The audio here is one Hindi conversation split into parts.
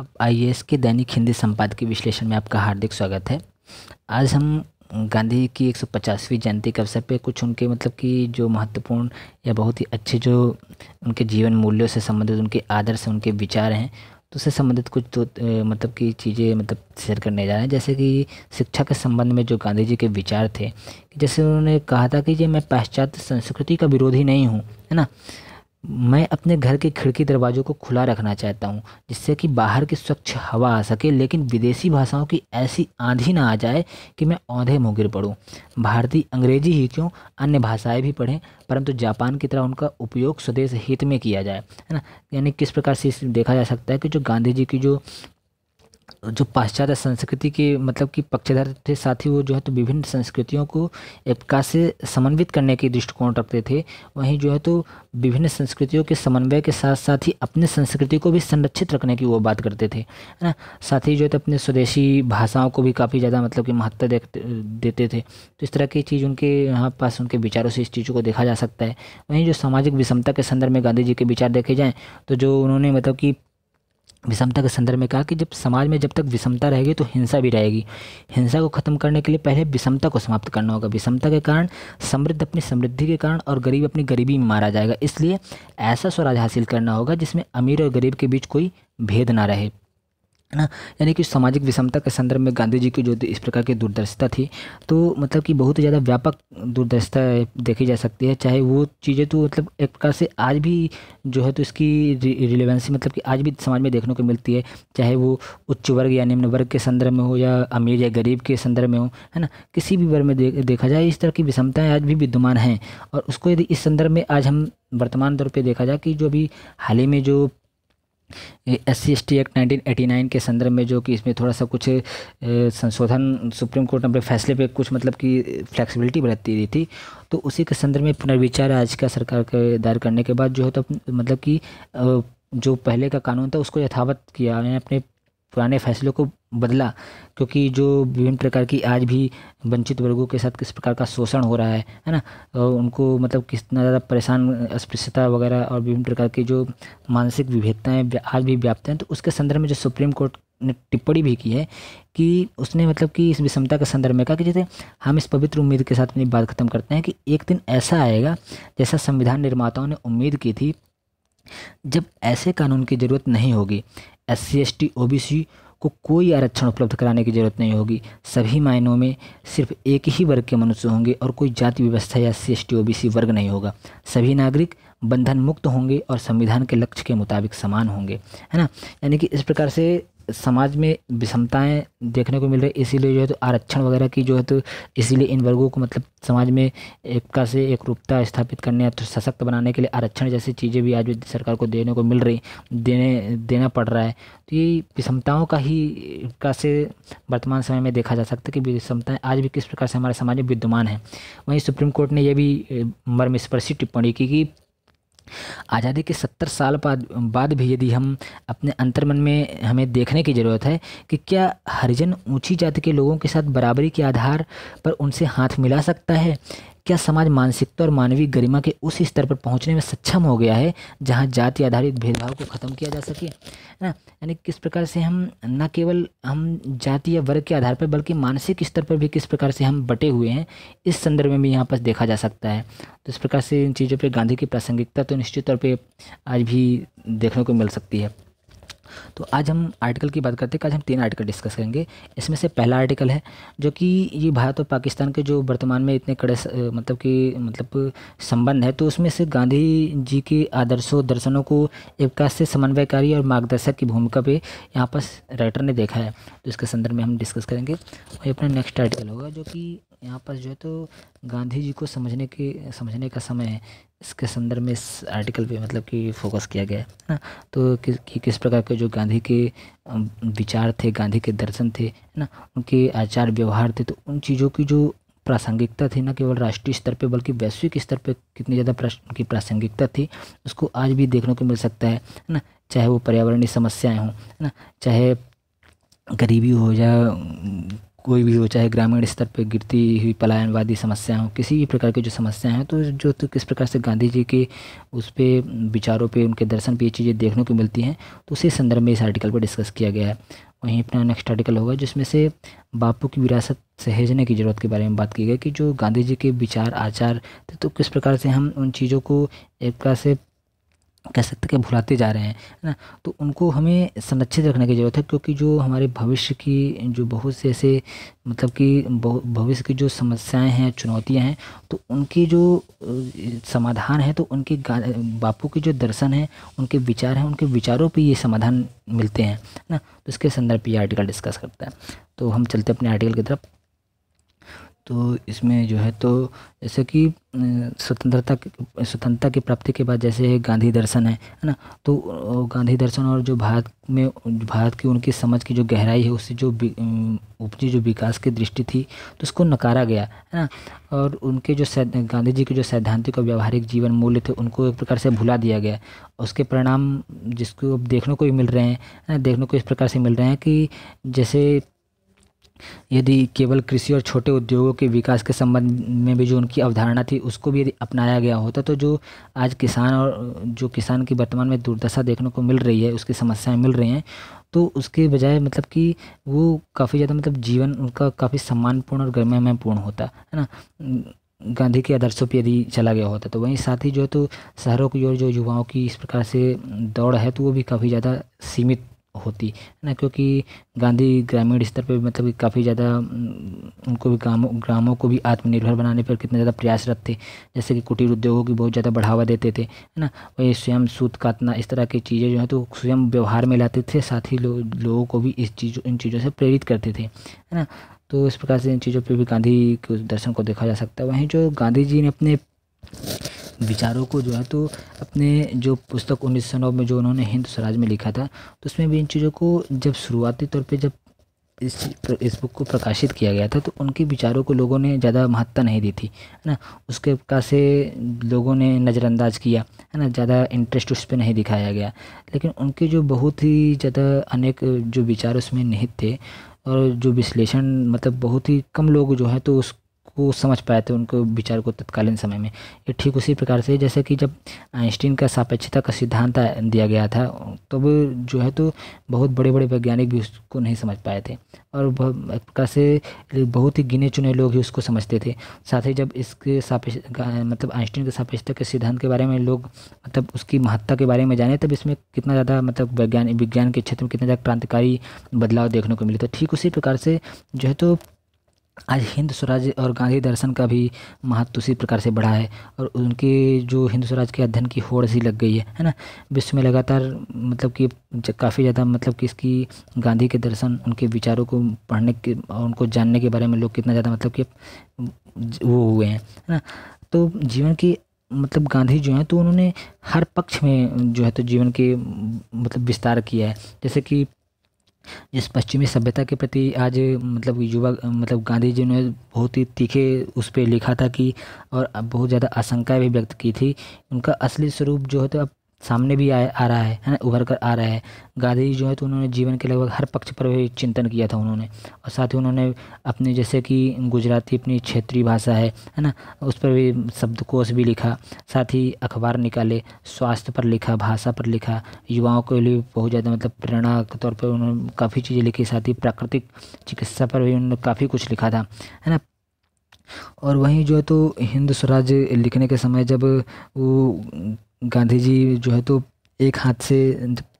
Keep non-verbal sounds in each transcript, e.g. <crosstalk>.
अब आई के दैनिक हिंदी संपाद के विश्लेषण में आपका हार्दिक स्वागत है आज हम गांधी की 150वीं जयंती के अवसर पे कुछ उनके मतलब कि जो महत्वपूर्ण या बहुत ही अच्छे जो उनके जीवन मूल्यों से संबंधित उनके आदर्श उनके विचार हैं तो उससे संबंधित कुछ तो मतलब कि चीज़ें मतलब शेयर करने जा रहे हैं जैसे कि शिक्षा के संबंध में जो गांधी जी के विचार थे जैसे उन्होंने कहा था कि ये मैं पाश्चात्य संस्कृति का विरोधी नहीं हूँ है ना मैं अपने घर के खिड़की दरवाज़ों को खुला रखना चाहता हूँ जिससे कि बाहर की स्वच्छ हवा आ सके लेकिन विदेशी भाषाओं की ऐसी आंधी ना आ जाए कि मैं औंधे मुँह गिर पड़ूँ भारतीय अंग्रेजी ही क्यों अन्य भाषाएं भी पढ़ें परंतु जापान की तरह उनका उपयोग स्वदेश हित में किया जाए है ना यानी किस प्रकार से देखा जा सकता है कि जो गांधी जी की जो जो पाश्चात्य संस्कृति के मतलब कि पक्षधर थे साथ ही वो जो है तो विभिन्न संस्कृतियों को एपका से समन्वित करने के दृष्टिकोण रखते थे वहीं जो है तो विभिन्न संस्कृतियों के समन्वय के साथ साथ ही अपने संस्कृति को भी संरक्षित रखने की वो बात करते थे है ना साथ ही जो है तो अपने स्वदेशी भाषाओं को भी काफ़ी ज़्यादा मतलब कि महत्व देते थे तो इस तरह की चीज़ उनके यहाँ पास उनके विचारों से इस चीज़ों को देखा जा सकता है वहीं जो सामाजिक विषमता के संदर्भ में गांधी जी के विचार देखे जाएँ तो जो उन्होंने मतलब कि विषमता के संदर्भ में कहा कि जब समाज में जब तक विषमता रहेगी तो हिंसा भी रहेगी हिंसा को खत्म करने के लिए पहले विषमता को समाप्त करना होगा विषमता के कारण समृद्ध अपनी समृद्धि के कारण और गरीब अपनी गरीबी में मारा जाएगा इसलिए ऐसा स्वराज हासिल करना होगा जिसमें अमीर और गरीब के बीच कोई भेद ना रहे है ना यानी कि सामाजिक विषमता के संदर्भ में गांधी जी की जो इस प्रकार की दूरदर्शिता थी तो मतलब कि बहुत ज़्यादा व्यापक दूरदर्शिता देखी जा सकती है चाहे वो चीज़ें तो मतलब एक प्रकार से आज भी जो है तो इसकी रिलेवेंसी मतलब कि आज भी समाज में देखने को मिलती है चाहे वो उच्च वर्ग या निम्न वर्ग के संदर्भ में हो या अमीर या गरीब के संदर्भ में हो है ना किसी भी वर्ग में दे, देखा जाए इस तरह की विषमताएँ आज भी विद्यमान हैं और उसको यदि इस संदर्भ में आज हम वर्तमान दौर पर देखा जाए कि जो अभी हाल ही में जो S C S T act nine के संदर्भ में जो कि इसमें थोड़ा सा कुछ संशोधन सुप्रीम कोर्ट ने अपने फैसले पे कुछ मतलब कि फ्लेक्सिबिलिटी बरतती दी थी तो उसी के संदर्भ में पुनर्विचार का सरकार के दायर करने के बाद जो है तो मतलब कि जो पहले का कानून था उसको यथावत किया उन्होंने अपने पुराने फैसलों को बदला क्योंकि जो विभिन्न प्रकार की आज भी वंचित वर्गों के साथ किस प्रकार का शोषण हो रहा है है ना और उनको मतलब कितना ज़्यादा परेशान अस्पृश्यता वगैरह और विभिन्न प्रकार की जो मानसिक विभेदताएँ आज भी व्याप्त हैं तो उसके संदर्भ में जो सुप्रीम कोर्ट ने टिप्पणी भी की है कि उसने मतलब कि इस विषमता के संदर्भ में कहा कि जैसे हम इस पवित्र उम्मीद के साथ अपनी बात खत्म करते हैं कि एक दिन ऐसा आएगा जैसा संविधान निर्माताओं ने उम्मीद की थी जब ऐसे कानून की ज़रूरत नहीं होगी S C S T O B C को कोई आरक्षण उपलब्ध कराने की ज़रूरत नहीं होगी सभी मायनों में सिर्फ एक ही वर्ग के मनुष्य होंगे और कोई जाति व्यवस्था या सी एस टी वर्ग नहीं होगा सभी नागरिक बंधन मुक्त होंगे और संविधान के लक्ष्य के मुताबिक समान होंगे है ना यानी कि इस प्रकार से समाज में विषमताएं देखने को मिल रही इसीलिए जो है तो आरक्षण वगैरह की जो है तो इसीलिए इन वर्गों को मतलब समाज में एकता से एक रूपता स्थापित करने या तो सशक्त बनाने के लिए आरक्षण जैसी चीज़ें भी आज सरकार को देने को मिल रही देने देना पड़ रहा है तो ये विषमताओं का ही का से वर्तमान समय में देखा जा सकता है कि विषमताएँ आज भी किस प्रकार से हमारे समाज में विद्यमान हैं वहीं सुप्रीम कोर्ट ने यह भी मर्मस्पर्शी टिप्पणी की कि आज़ादी के सत्तर साल बाद भी यदि हम अपने अंतर्मन में हमें देखने की ज़रूरत है कि क्या हरिजन ऊंची जाति के लोगों के साथ बराबरी के आधार पर उनसे हाथ मिला सकता है क्या समाज मानसिकता और मानवीय गरिमा के उस स्तर पर पहुंचने में सक्षम हो गया है जहां जाति आधारित भेदभाव को ख़त्म किया जा सके है ना यानी किस प्रकार से हम न केवल हम जाति या वर्ग के आधार पर बल्कि मानसिक स्तर पर भी किस प्रकार से हम बटे हुए हैं इस संदर्भ में भी यहाँ पर देखा जा सकता है तो इस प्रकार से इन चीज़ों पर गांधी की प्रासंगिकता तो निश्चित तौर पर आज भी देखने को मिल सकती है तो आज हम आर्टिकल की बात करते हैं आज हम तीन आर्टिकल डिस्कस करेंगे इसमें से पहला आर्टिकल है जो कि ये भारत और पाकिस्तान के जो वर्तमान में इतने कड़े मतलब कि मतलब संबंध है तो उसमें से गांधी जी के आदर्शों दर्शनों को एकता से समन्वयकारी और मार्गदर्शक की भूमिका पर यहाँ पर राइटर ने देखा है तो इसके संदर्भ में हम डिस्कस करेंगे और अपना नेक्स्ट आर्टिकल होगा जो कि यहाँ पर जो है तो गांधी जी को समझने के समझने का समय है इसके संदर्भ में इस आर्टिकल पे मतलब कि फोकस किया गया है ना तो कि, कि किस प्रकार के जो गांधी के विचार थे गांधी के दर्शन थे है ना उनके आचार व्यवहार थे तो उन चीज़ों की जो प्रासंगिकता थी न केवल राष्ट्रीय स्तर पे बल्कि वैश्विक स्तर पे कितनी ज़्यादा उनकी प्रासंगिकता थी उसको आज भी देखने को मिल सकता है ना चाहे वो पर्यावरणीय समस्याएँ हों है ना चाहे गरीबी हो या कोई भी हो चाहे ग्रामीण स्तर पर गिरती हुई पलायनवादी समस्या हो किसी भी प्रकार की जो समस्या है तो जो तो किस प्रकार से गांधी जी के उस पर विचारों पे उनके दर्शन पे ये चीज़ें देखने को मिलती हैं तो उसी संदर्भ में इस आर्टिकल पर डिस्कस किया गया है वहीं अपना नेक्स्ट आर्टिकल होगा जिसमें से बापू की विरासत सहेजने की ज़रूरत के बारे में बात की गई कि जो गांधी जी के विचार आचार थे तो किस प्रकार से हम उन चीज़ों को एक प्रकार से कह सकते कि भुलाते जा रहे हैं है ना तो उनको हमें संरक्षित रखने की ज़रूरत है क्योंकि जो हमारे भविष्य की जो बहुत से ऐसे मतलब कि भविष्य की जो समस्याएं हैं चुनौतियां हैं तो उनके जो समाधान है तो उनके बापू के जो दर्शन हैं उनके विचार हैं उनके विचारों पे ये समाधान मिलते हैं ना तो इसके संदर्भ पर ये आर्टिकल डिस्कस करता है तो हम चलते अपने आर्टिकल की तरफ तो इसमें जो है तो जैसे कि स्वतंत्रता स्वतंत्रता की प्राप्ति के बाद जैसे गांधी दर्शन है है ना तो गांधी दर्शन और जो भारत में भारत की उनकी समझ की जो गहराई है उससे जो उपजी जो विकास की दृष्टि थी तो उसको नकारा गया है ना और उनके जो गांधी जी के जो सैद्धांतिक और व्यावहारिक जीवन मूल्य थे उनको एक प्रकार से भुला दिया गया उसके परिणाम जिसको अब देखने को भी मिल रहे हैं देखने को इस प्रकार से मिल रहे हैं कि जैसे यदि केवल कृषि और छोटे उद्योगों के विकास के संबंध में भी जो उनकी अवधारणा थी उसको भी यदि अपनाया गया होता तो जो आज किसान और जो किसान की वर्तमान में दुर्दशा देखने को मिल रही है उसकी समस्याएं मिल रही हैं तो उसके बजाय मतलब कि वो काफ़ी ज़्यादा मतलब जीवन उनका काफ़ी सम्मानपूर्ण और पूर्ण होता है ना गांधी के आदर्शों पर यदि चला गया होता तो वहीं साथ ही जो है तो शहरों की ओर जो युवाओं की इस प्रकार से दौड़ है तो वो भी काफ़ी ज़्यादा सीमित होती है ना क्योंकि गांधी ग्रामीण स्तर पर मतलब काफ़ी ज़्यादा उनको भी ग्रामों ग्रामों को भी आत्मनिर्भर बनाने पर कितने ज़्यादा प्रयासरत थे जैसे कि कुटीर उद्योगों की बहुत ज़्यादा बढ़ावा देते थे है ना वही स्वयं सूत काटना इस तरह की चीज़ें जो है तो स्वयं व्यवहार में लाते थे साथ ही लोगों को भी इस चीज़ इन चीज़ों से प्रेरित करते थे है ना तो इस प्रकार से इन चीज़ों पर भी गांधी के दर्शन को देखा जा सकता है वहीं जो गांधी जी ने अपने विचारों को जो है तो अपने जो पुस्तक उन्नीस सौ नौ में जो उन्होंने हिंद स्वराज में लिखा था तो उसमें भी इन चीज़ों को जब शुरुआती तौर पे जब इस इस बुक को प्रकाशित किया गया था तो उनके विचारों को लोगों ने ज़्यादा महत्ता नहीं दी थी है ना उसके का से लोगों ने नज़रअंदाज किया है ना ज़्यादा इंटरेस्ट उस पर नहीं दिखाया गया लेकिन उनके जो बहुत ही ज़्यादा अनेक जो विचार उसमें निहित थे और जो विश्लेषण मतलब बहुत ही कम लोग जो है तो उस को समझ पाए थे उनके विचार को तत्कालीन समय में ये ठीक उसी प्रकार से जैसे कि जब आइंस्टीन का सापेक्षता का सिद्धांत दिया गया था तब तो जो है तो बहुत बड़े बड़े वैज्ञानिक भी उसको नहीं समझ पाए थे और एक प्रकार से बहुत ही गिने चुने लोग ही उसको समझते थे साथ ही जब इसके सापेक्ष मतलब आइंस्टीन के सापेक्षता के सिद्धांत के बारे में लोग मतलब उसकी महत्ता के बारे में जाने तब इसमें कितना ज़्यादा मतलब वैज्ञानिक विज्ञान के क्षेत्र में कितना ज़्यादा क्रांतिकारी बदलाव देखने को मिले तो ठीक उसी प्रकार से जो है तो आज हिंद स्वराज और गांधी दर्शन का भी महत्व उसी प्रकार से बढ़ा है और उनके जो हिंद स्वराज के अध्ययन की होड़ सी लग गई है है ना विश्व में लगातार मतलब कि काफ़ी ज़्यादा मतलब कि इसकी गांधी के दर्शन उनके विचारों को पढ़ने के और उनको जानने के बारे में लोग कितना ज़्यादा मतलब कि वो हुए हैं है ना तो जीवन की मतलब गांधी जो हैं तो उन्होंने हर पक्ष में जो है तो जीवन के मतलब विस्तार किया है जैसे कि जिस पश्चिमी सभ्यता के प्रति आज मतलब युवा मतलब गांधी जी ने बहुत ही तीखे उस पर लिखा था कि और बहुत ज़्यादा आशंका भी व्यक्त की थी उनका असली स्वरूप जो है तो अब सामने भी आ, आ रहा है है ना उभर कर आ रहा है गांधी जी जो है तो उन्होंने जीवन के लगभग हर पक्ष पर भी चिंतन किया था उन्होंने और साथ ही उन्होंने अपने जैसे कि गुजराती अपनी क्षेत्रीय भाषा है है ना उस पर भी शब्दकोश भी लिखा साथ ही अखबार निकाले स्वास्थ्य पर लिखा भाषा पर लिखा युवाओं के लिए बहुत ज़्यादा मतलब प्रेरणा के तौर पर उन्होंने काफ़ी चीज़ें लिखी साथ ही प्राकृतिक चिकित्सा पर भी उन्होंने काफ़ी कुछ लिखा था है ना और वहीं जो है तो हिंद स्वराज लिखने के समय जब वो गांधी जी जो है तो एक हाथ से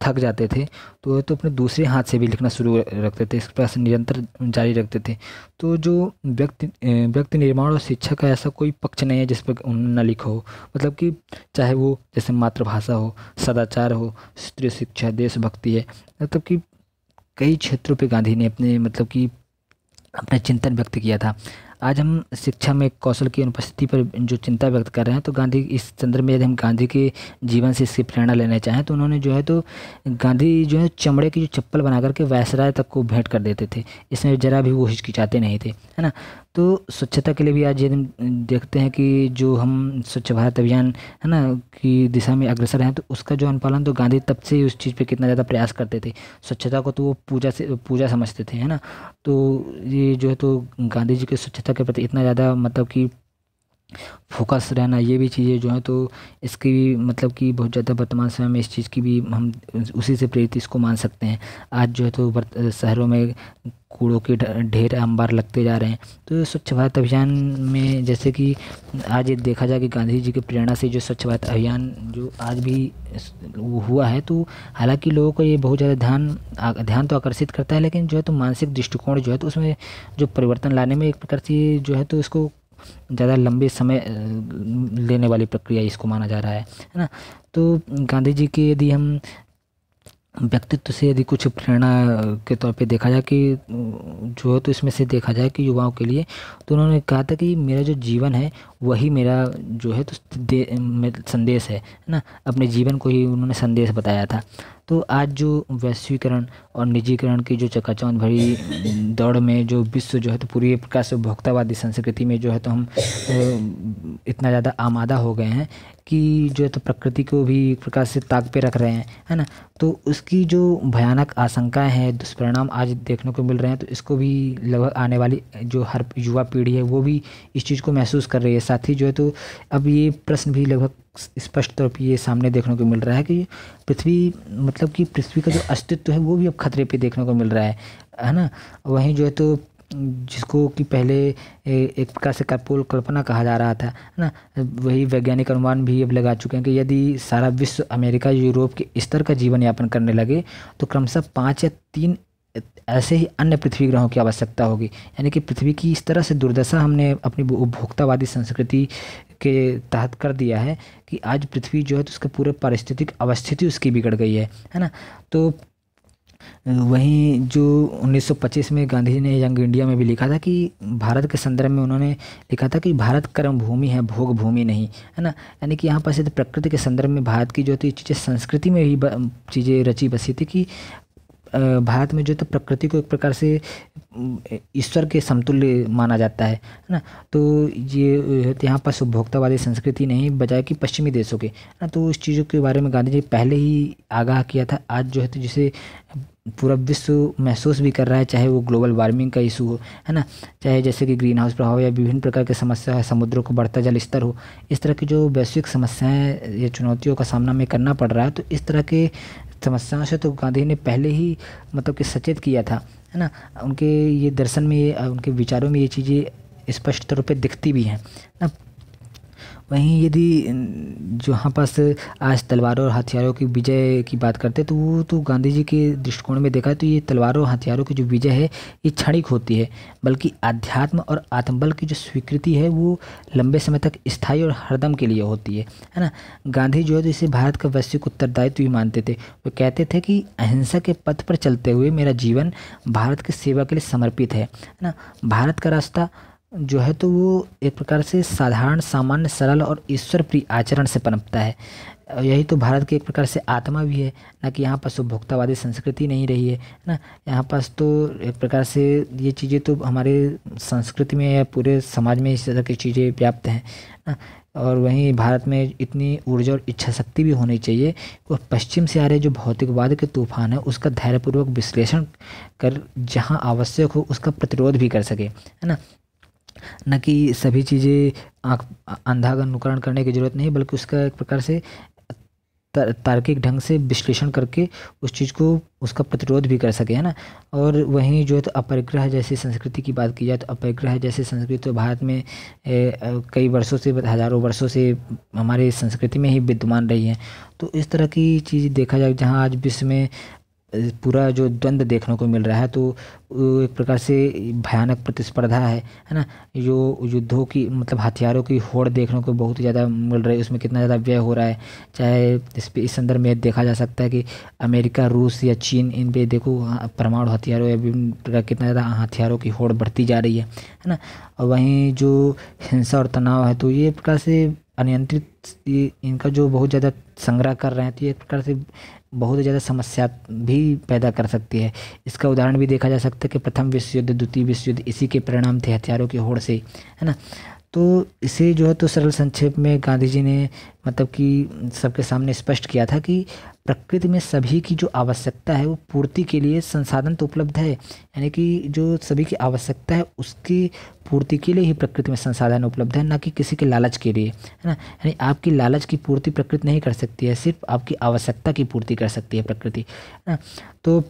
थक जाते थे तो तो अपने दूसरे हाथ से भी लिखना शुरू रखते थे इस प्रकार निरंतर जारी रखते थे तो जो व्यक्ति व्यक्ति निर्माण और शिक्षा का ऐसा कोई पक्ष नहीं है जिस पर उन्होंने न लिखा हो मतलब कि चाहे वो जैसे मातृभाषा हो सदाचार हो स्त्री शिक्षा देशभक्ति है मतलब कि कई क्षेत्रों पर गांधी ने अपने मतलब कि अपना चिंतन व्यक्त किया था आज हम शिक्षा में कौशल की अनुपस्थिति पर जो चिंता व्यक्त कर रहे हैं तो गांधी इस संदर्भ में यदि हम गांधी के जीवन से इसकी प्रेरणा लेना चाहें तो उन्होंने जो है तो गांधी जो है चमड़े की जो चप्पल बना करके वैसराय तक को भेंट कर देते थे इसमें ज़रा भी वो हिचकिचाते नहीं थे है ना तो स्वच्छता के लिए भी आज यदि देखते हैं कि जो हम स्वच्छ भारत अभियान है ना की दिशा में अग्रसर हैं तो उसका जो अनुपालन तो गांधी तब से उस चीज़ पे कितना ज़्यादा प्रयास करते थे स्वच्छता को तो वो पूजा से पूजा समझते थे है ना तो ये जो है तो गांधी जी के स्वच्छता के प्रति इतना ज़्यादा मतलब कि फोकस रहना ये भी चीज़ें जो हैं तो इसकी भी मतलब कि बहुत ज़्यादा वर्तमान समय में इस चीज़ की भी हम उसी से प्रेरित इसको मान सकते हैं आज जो है तो शहरों में कूड़ों के ढेर अंबार लगते जा रहे हैं तो स्वच्छ भारत अभियान में जैसे कि आज ये देखा जाए कि गांधी जी की प्रेरणा से जो स्वच्छ भारत अभियान जो आज भी हुआ है तो हालांकि लोगों को ये बहुत ज़्यादा ध्यान ध्यान तो आकर्षित करता है लेकिन जो है तो मानसिक दृष्टिकोण जो है तो उसमें जो परिवर्तन लाने में एक प्रकार से जो है तो इसको ज़्यादा लंबे समय लेने वाली प्रक्रिया इसको माना जा रहा है है ना तो गांधी जी के यदि हम व्यक्तित्व से यदि कुछ प्रेरणा के तौर पे देखा जाए कि जो है तो इसमें से देखा जाए कि युवाओं के लिए तो उन्होंने कहा था कि मेरा जो जीवन है वही मेरा जो है तो संदेश है ना अपने जीवन को ही उन्होंने संदेश बताया था तो आज जो वैश्वीकरण और निजीकरण की जो चकाचौंध भरी दौड़ में जो विश्व जो है तो पूरी प्रकार से उपभोक्तावादी संस्कृति में जो है तो हम इतना ज़्यादा आमादा हो गए हैं की जो है तो प्रकृति को भी एक प्रकार से ताक पे रख रहे हैं है ना तो उसकी जो भयानक आशंकाएं हैं दुष्परिणाम आज देखने को मिल रहे हैं तो इसको भी लगभग आने वाली जो हर युवा पीढ़ी है वो भी इस चीज़ को महसूस कर रही है साथ ही जो है तो अब ये प्रश्न भी लगभग स्पष्ट तौर पर ये सामने देखने को मिल रहा है कि पृथ्वी मतलब कि पृथ्वी का जो अस्तित्व है वो भी अब खतरे पर देखने को मिल रहा है है ना वहीं जो है तो जिसको कि पहले एक प्रकार से कपोल कल्पना कहा जा रहा था है ना वही वैज्ञानिक अनुमान भी अब लगा चुके हैं कि यदि सारा विश्व अमेरिका यूरोप के स्तर का जीवन यापन करने लगे तो क्रमशः पाँच या तीन ऐसे ही अन्य पृथ्वी ग्रहों की आवश्यकता होगी यानी कि पृथ्वी की इस तरह से दुर्दशा हमने अपनी उपभोक्तावादी संस्कृति के तहत कर दिया है कि आज पृथ्वी जो है तो उसका पूरे पारिस्थितिक अवस्थिति उसकी बिगड़ गई है है ना तो वहीं जो 1925 में गांधी जी ने यंग इंडिया में भी लिखा था कि भारत के संदर्भ में उन्होंने लिखा था कि भारत कर्म भूमि है भोग भूमि नहीं है ना यानी कि यहाँ पर सिर्फ प्रकृति के संदर्भ में भारत की जो थी चीज़ें संस्कृति में भी चीज़ें रची बसी थी कि भारत में जो तो प्रकृति को एक प्रकार से ईश्वर के समतुल्य माना जाता है है ना तो ये तो यहाँ पर उपभोक्तावादी संस्कृति नहीं बजाय कि पश्चिमी देशों के ना तो उस चीज़ों के बारे में गांधी जी पहले ही आगाह किया था आज जो है तो जिसे पूरा विश्व महसूस भी कर रहा है चाहे वो ग्लोबल वार्मिंग का इशू हो है ना चाहे जैसे कि ग्रीन हाउस प्रभाव या विभिन्न प्रकार की समस्या है समुद्रों को बढ़ता जल स्तर हो इस तरह की जो वैश्विक समस्याएं या चुनौतियों का सामना में करना पड़ रहा है तो इस तरह के समस्याओं से तो गांधी ने पहले ही मतलब कि सचेत किया था है ना उनके ये दर्शन में ये उनके विचारों में ये चीज़ें स्पष्ट तौर पर दिखती भी हैं ना वहीं यदि जहाँ पास आज तलवारों और हथियारों की विजय की बात करते हैं तो वो तो गांधी जी के दृष्टिकोण में देखा तो ये तलवारों और हथियारों की जो विजय है ये क्षणिक होती है बल्कि आध्यात्म और आत्मबल की जो स्वीकृति है वो लंबे समय तक स्थायी और हरदम के लिए होती है है ना गांधी जो है तो इसे भारत का वैश्विक उत्तरदायित्व भी मानते थे वो कहते थे कि अहिंसा के पथ पर चलते हुए मेरा जीवन भारत की सेवा के लिए समर्पित है ना भारत का रास्ता जो है तो वो एक प्रकार से साधारण सामान्य सरल और ईश्वर प्रिय आचरण से पनपता है यही तो भारत के एक प्रकार से आत्मा भी है ना कि यहाँ पास उपभोक्तावादी संस्कृति नहीं रही है ना यहाँ पास तो एक प्रकार से ये चीज़ें तो हमारे संस्कृति में या पूरे समाज में इस तरह की चीज़ें व्याप्त हैं ना और वहीं भारत में इतनी ऊर्जा और इच्छा शक्ति भी होनी चाहिए वह पश्चिम से आ रहे जो भौतिकवाद के तूफान है उसका धैर्यपूर्वक विश्लेषण कर जहाँ आवश्यक हो उसका प्रतिरोध भी कर सके है ना न कि सभी चीज़ें आँख अंधा का अनुकरण करने की ज़रूरत नहीं बल्कि उसका एक प्रकार से तार्किक ढंग से विश्लेषण करके उस चीज़ को उसका प्रतिरोध भी कर सके है ना और वहीं जो है तो अपरिग्रह जैसी संस्कृति की बात की जाए तो अपरिग्रह जैसी संस्कृति तो भारत में ए, कई वर्षों से हज़ारों वर्षों से हमारे संस्कृति में ही विद्यमान रही है तो इस तरह की चीज़ देखा जाए जहाँ आज विश्व में पूरा जो द्वंद्व देखने को मिल रहा है तो एक प्रकार से भयानक प्रतिस्पर्धा है है ना जो युद्धों की मतलब हथियारों की होड़ देखने को बहुत ज़्यादा मिल रही है उसमें कितना ज़्यादा व्यय हो रहा है चाहे इस पे इस संदर्भ में देखा जा सकता है कि अमेरिका रूस या चीन इन पे देखो हाँ, परमाणु हथियारों या विभिन्न कितना ज़्यादा हथियारों की होड़ बढ़ती जा रही है है ना और वहीं जो हिंसा और तनाव है तो ये प्रकार से अनियंत्रित इनका जो बहुत ज़्यादा संग्रह कर रहे हैं तो ये एक प्रकार से बहुत ज़्यादा समस्या भी पैदा कर सकती है इसका उदाहरण भी देखा जा सकता है कि प्रथम विश्व युद्ध द्वितीय विश्व युद्ध इसी के परिणाम थे हथियारों की होड़ से है ना तो इसे जो है तो सरल संक्षेप में गांधी जी ने मतलब कि सबके सामने स्पष्ट किया था कि प्रकृति में सभी की जो आवश्यकता है वो पूर्ति के लिए संसाधन तो उपलब्ध है यानी कि जो सभी की आवश्यकता है उसकी पूर्ति के लिए ही प्रकृति में संसाधन उपलब्ध है ना कि किसी के लालच के लिए है ना यानी आपकी लालच की पूर्ति प्रकृति नहीं कर सकती है सिर्फ आपकी आवश्यकता की पूर्ति कर सकती है प्रकृति है ना तो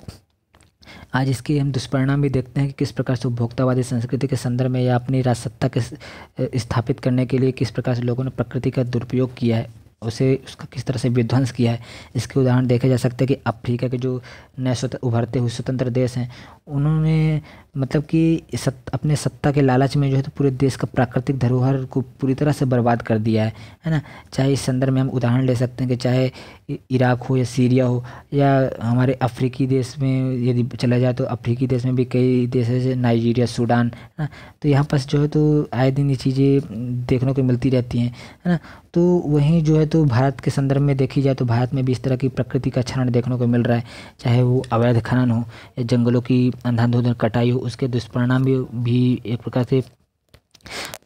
आज इसके हम दुष्परिणाम भी देखते हैं कि किस प्रकार से उपभोक्तावादी संस्कृति के संदर्भ में या अपनी राजसत्ता के स्थापित करने के लिए किस प्रकार से लोगों ने प्रकृति का दुरुपयोग किया है उसे उसका किस तरह से विध्वंस किया है इसके उदाहरण देखे जा सकते हैं कि अफ्रीका के जो नए उभरते हुए स्वतंत्र देश हैं उन्होंने मतलब कि सत, अपने सत्ता के लालच में जो है तो पूरे देश का प्राकृतिक धरोहर को पूरी तरह से बर्बाद कर दिया है है ना चाहे इस संदर्भ में हम उदाहरण ले सकते हैं कि चाहे इराक हो या सीरिया हो या हमारे अफ्रीकी देश में यदि चला जाए तो अफ्रीकी देश में भी कई देश है जैसे नाइजीरिया सूडान है ना तो यहाँ पर जो है तो आए दिन ये चीज़ें देखने को मिलती रहती हैं है ना तो वहीं जो है तो भारत के संदर्भ में देखी जाए तो भारत में भी इस तरह की प्रकृति का क्षरण देखने को मिल रहा है चाहे वो अवैध खनन हो या जंगलों की अंधाधुंध कटाई हो उसके दुष्परिणाम भी, भी एक प्रकार से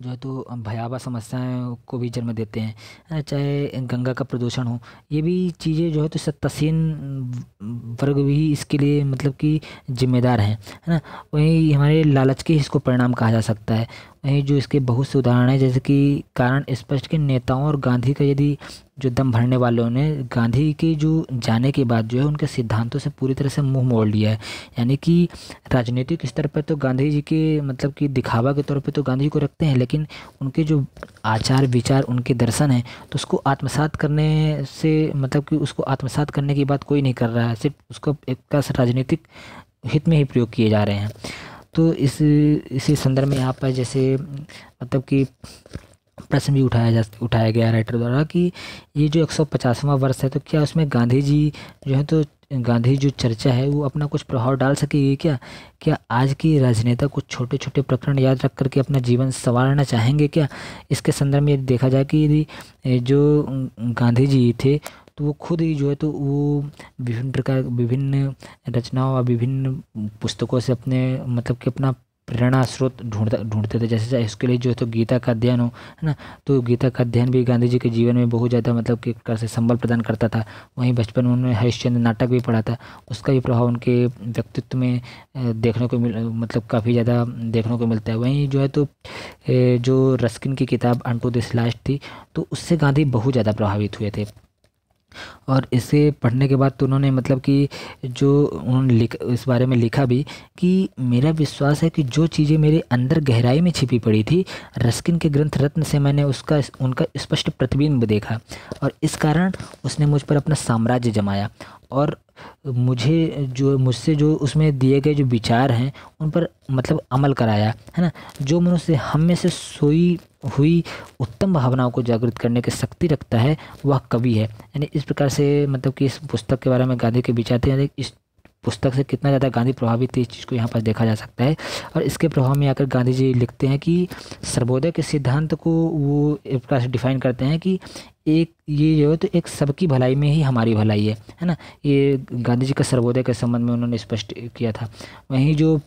जो है तो भयावह समस्याएं को भी जन्म देते हैं चाहे गंगा का प्रदूषण हो ये भी चीज़ें जो है तो सत्तासीन वर्ग भी इसके लिए मतलब कि जिम्मेदार हैं है ना वहीं हमारे लालच के इसको परिणाम कहा जा सकता है वहीं जो इसके बहुत से उदाहरण हैं जैसे कि कारण स्पष्ट के नेताओं और गांधी का यदि जो दम भरने वालों ने गांधी के जो जाने के बाद जो है उनके सिद्धांतों से पूरी तरह से मुंह मोड़ लिया है यानी कि राजनीतिक स्तर पर तो गांधी जी के मतलब कि दिखावा के तौर पे तो गांधी जी को रखते हैं लेकिन उनके जो आचार विचार उनके दर्शन हैं तो उसको आत्मसात करने से मतलब कि उसको आत्मसात करने की बात कोई नहीं कर रहा है सिर्फ उसको एक तरह राजनीतिक हित में ही प्रयोग किए जा रहे हैं तो इस इसी संदर्भ में यहाँ पर जैसे मतलब कि प्रश्न भी उठाया जा उठाया गया राइटर द्वारा कि ये जो एक सौ पचासवां वर्ष है तो क्या उसमें गांधी जी जो है तो गांधी जो चर्चा है वो अपना कुछ प्रभाव डाल सकेगी क्या क्या आज की राजनेता कुछ छोटे छोटे प्रकरण याद रख करके अपना जीवन संवारना चाहेंगे क्या इसके संदर्भ में यदि देखा जाए कि यदि जो गांधी जी थे तो वो खुद ही जो है तो वो विभिन्न प्रकार विभिन्न रचनाओं और विभिन्न पुस्तकों से अपने मतलब कि अपना प्रेरणा स्रोत ढूंढता ढूंढते थे जैसे इसके लिए जो है तो गीता का अध्ययन हो है ना तो गीता का अध्ययन भी गांधी जी के जीवन में बहुत ज़्यादा मतलब कि कर से संबल प्रदान करता था वहीं बचपन में उन्होंने हरिश्चंद्र नाटक भी पढ़ा था उसका भी प्रभाव उनके व्यक्तित्व में देखने को मिल मतलब काफ़ी ज़्यादा देखने को मिलता है वहीं जो है तो जो रस्किन की किताब अंटू दिस लास्ट थी तो उससे गांधी बहुत ज़्यादा प्रभावित हुए थे और इसे पढ़ने के बाद तो उन्होंने मतलब कि जो उन्होंने लिख इस बारे में लिखा भी कि मेरा विश्वास है कि जो चीज़ें मेरे अंदर गहराई में छिपी पड़ी थी रस्किन के ग्रंथ रत्न से मैंने उसका उनका स्पष्ट प्रतिबिंब देखा और इस कारण उसने मुझ पर अपना साम्राज्य जमाया और मुझे जो मुझसे जो उसमें दिए गए जो विचार हैं उन पर मतलब अमल कराया है ना जो मनुष्य हम में से सोई हुई उत्तम भावनाओं को जागृत करने की शक्ति रखता है वह कवि है यानी इस प्रकार से मतलब कि इस पुस्तक के बारे में गांधी के विचार थे इस पुस्तक से कितना ज़्यादा गांधी प्रभावित थे इस चीज़ को यहाँ पर देखा जा सकता है और इसके प्रभाव में आकर गांधी जी लिखते हैं कि सर्वोदय के सिद्धांत को वो एक प्रकार से डिफाइन करते हैं कि एक ये जो है तो एक सबकी भलाई में ही हमारी भलाई है है ना ये गांधी जी का सर्वोदय के संबंध में उन्होंने स्पष्ट किया था वहीं जो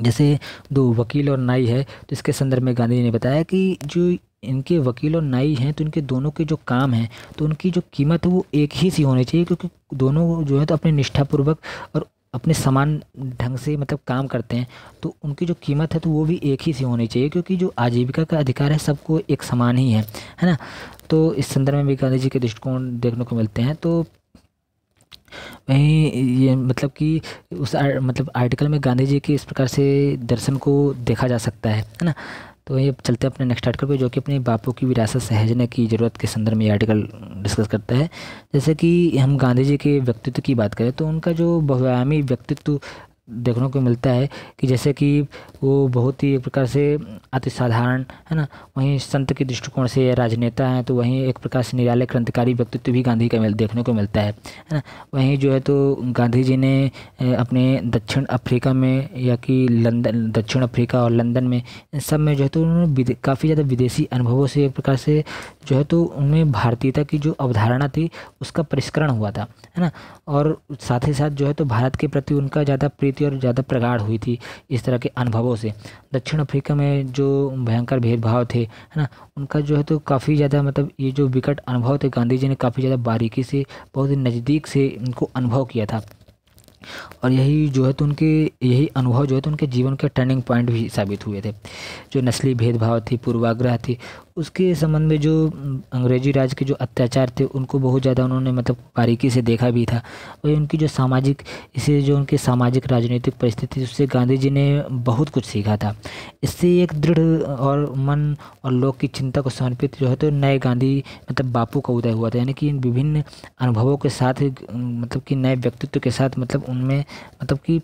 जैसे दो वकील और नाई है तो इसके संदर्भ में गांधी जी ने बताया कि जो इनके वकील और नाई हैं तो इनके दोनों के जो काम हैं तो उनकी जो कीमत है वो एक ही सी होनी चाहिए क्योंकि दोनों जो है तो अपने निष्ठापूर्वक और अपने समान ढंग से मतलब काम करते हैं तो उनकी जो कीमत है तो वो भी एक ही सी होनी चाहिए क्योंकि जो आजीविका का अधिकार है सबको एक समान ही है है ना तो इस संदर्भ में भी गांधी जी के दृष्टिकोण देखने को मिलते हैं तो वहीं ये मतलब कि उस आर, मतलब आर्टिकल में गांधी जी के इस प्रकार से दर्शन को देखा जा सकता है है ना तो ये चलते हैं अपने नेक्स्ट आर्टिकल पे जो कि अपने बापू की विरासत सहजने की ज़रूरत के संदर्भ में ये आर्टिकल डिस्कस करता है जैसे कि हम गांधी जी के व्यक्तित्व की बात करें तो उनका जो बहुआयामी व्यक्तित्व देखने को मिलता है कि जैसे कि वो बहुत ही एक प्रकार से अति साधारण है ना वहीं संत के दृष्टिकोण से या राजनेता हैं तो वहीं एक प्रकार से निराले क्रांतिकारी व्यक्तित्व भी गांधी का मिल देखने को मिलता है है ना वहीं जो है तो गांधी जी ने अपने दक्षिण अफ्रीका में या कि लंदन दक्षिण अफ्रीका और लंदन में इन सब में जो है तो उन्होंने काफ़ी ज़्यादा विदेशी अनुभवों से एक प्रकार से जो है तो उनमें भारतीयता की जो अवधारणा थी उसका परिष्करण हुआ था है ना और साथ ही साथ जो है तो भारत के प्रति उनका ज़्यादा प्रीति की ओर ज़्यादा प्रगाढ़ हुई थी इस तरह के अनुभवों से दक्षिण अफ्रीका में जो भयंकर भेदभाव थे है ना उनका जो है तो काफ़ी ज़्यादा मतलब ये जो विकट अनुभव थे गांधी जी ने काफ़ी ज़्यादा बारीकी से बहुत ही नज़दीक से इनको अनुभव किया था और यही जो है तो उनके यही अनुभव जो है तो उनके जीवन के टर्निंग पॉइंट भी साबित हुए थे जो नस्ली भेदभाव थी पूर्वाग्रह थी उसके संबंध में जो अंग्रेजी राज के जो अत्याचार थे उनको बहुत ज़्यादा उन्होंने मतलब बारीकी से देखा भी था और उनकी जो सामाजिक इसे जो उनके सामाजिक राजनीतिक परिस्थिति उससे गांधी जी ने बहुत कुछ सीखा था इससे एक दृढ़ और मन और लोक की चिंता को समर्पित जो है तो नए गांधी मतलब बापू का उदय हुआ था यानी कि इन विभिन्न अनुभवों के साथ मतलब कि नए व्यक्तित्व के साथ मतलब उनमें मतलब कि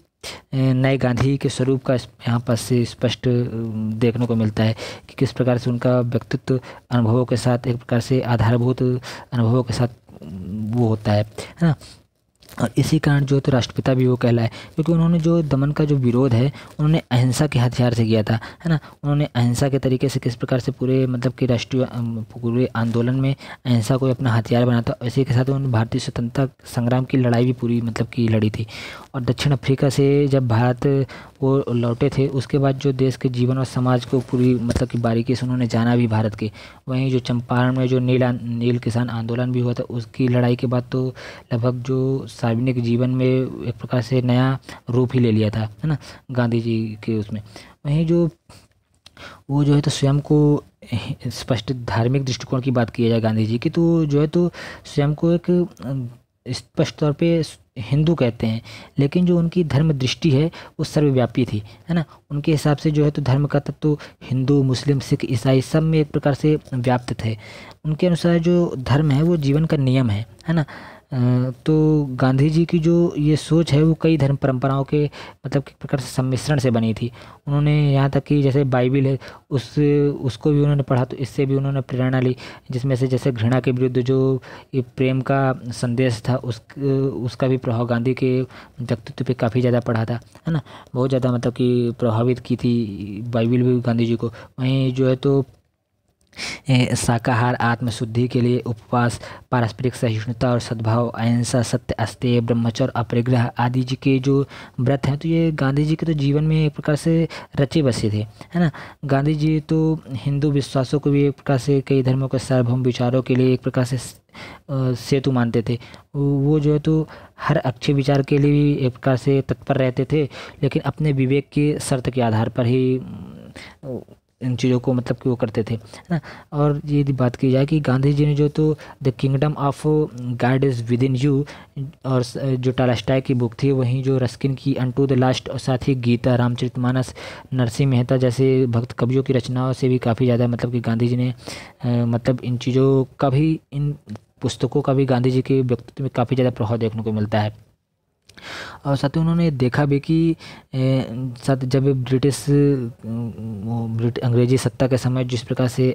नए गांधी के स्वरूप का यहाँ पर से स्पष्ट देखने को मिलता है कि किस प्रकार से उनका व्यक्तित्व अनुभवों के साथ एक प्रकार से आधारभूत अनुभवों के साथ वो होता है है ना और इसी कारण जो तो राष्ट्रपिता भी वो कहलाए क्योंकि उन्होंने जो दमन का जो विरोध है उन्होंने अहिंसा के हथियार से किया था है ना उन्होंने अहिंसा के तरीके से किस प्रकार से पूरे मतलब कि राष्ट्रीय पूरे आंदोलन में अहिंसा को अपना हथियार बना था इसी के साथ उन्होंने भारतीय स्वतंत्रता संग्राम की लड़ाई भी पूरी मतलब की लड़ी थी और दक्षिण अफ्रीका से जब भारत वो लौटे थे उसके बाद जो देश के जीवन और समाज को पूरी मतलब कि बारीकी से उन्होंने जाना भी भारत के वहीं जो चंपारण में जो नील नील किसान आंदोलन भी हुआ था उसकी लड़ाई के बाद तो लगभग जो सार्वजनिक जीवन में एक प्रकार से नया रूप ही ले लिया था है ना गांधी जी के उसमें वहीं जो वो जो है तो स्वयं को स्पष्ट धार्मिक दृष्टिकोण की बात किया जाए गांधी जी की तो जो है तो स्वयं को एक स्पष्ट तौर पे हिंदू कहते हैं लेकिन जो उनकी धर्म दृष्टि है वो सर्वव्यापी थी है ना उनके हिसाब से जो है तो धर्म का तत्व तो हिंदू मुस्लिम सिख ईसाई सब में एक प्रकार से व्याप्त थे उनके अनुसार जो धर्म है वो जीवन का नियम है है ना तो गांधी जी की जो ये सोच है वो कई धर्म परंपराओं के मतलब किस प्रकार से सम्मिश्रण से बनी थी उन्होंने यहाँ तक कि जैसे बाइबिल है उस उसको भी उन्होंने पढ़ा तो इससे भी उन्होंने प्रेरणा ली जिसमें से जैसे घृणा के विरुद्ध जो ये प्रेम का संदेश था उस उसका भी प्रभाव गांधी के व्यक्तित्व पर काफ़ी ज़्यादा पढ़ा था है ना बहुत ज़्यादा मतलब कि प्रभावित की थी बाइबिल भी गांधी जी को वहीं जो है तो शाकाहार आत्मशुद्धि के लिए उपवास पारस्परिक सहिष्णुता और सद्भाव अहिंसा सत्य अस्त्य ब्रह्मचर्य अपरिग्रह आदि जी के जो व्रत हैं तो ये गांधी जी के तो जीवन में एक प्रकार से रचे बसे थे है ना गांधी जी तो हिंदू विश्वासों को भी एक प्रकार से कई धर्मों के सार्वभौम विचारों के लिए एक प्रकार से सेतु मानते थे वो जो है तो हर अच्छे विचार के लिए भी एक प्रकार से तत्पर रहते थे लेकिन अपने विवेक के शर्त के आधार पर ही इन चीज़ों को मतलब कि वो करते थे है ना और ये बात की जाए कि गांधी जी ने जो तो the kingdom of God is within you और जो टालास्टाई की बुक थी वहीं जो रस्किन की अन टू द लास्ट और साथ ही गीता रामचरितमानस नरसिंह मेहता जैसे भक्त कवियों की रचनाओं से भी काफ़ी ज़्यादा मतलब कि गांधी जी ने मतलब इन चीज़ों का भी इन पुस्तकों का भी गांधी जी के व्यक्तित्व में काफ़ी ज़्यादा प्रभाव देखने को मिलता है और साथ ही उन्होंने देखा भी कि साथ जब ब्रिटिश ब्रिट अंग्रेजी सत्ता के समय जिस प्रकार से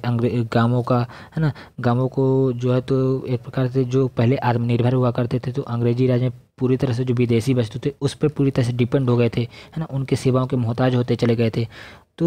गांवों का है ना गांवों को जो है तो एक प्रकार से जो पहले आत्मनिर्भर हुआ करते थे तो अंग्रेजी राज में पूरी तरह से जो विदेशी वस्तु थे उस पर पूरी तरह से डिपेंड हो गए थे है ना उनके सेवाओं के मोहताज होते चले गए थे तो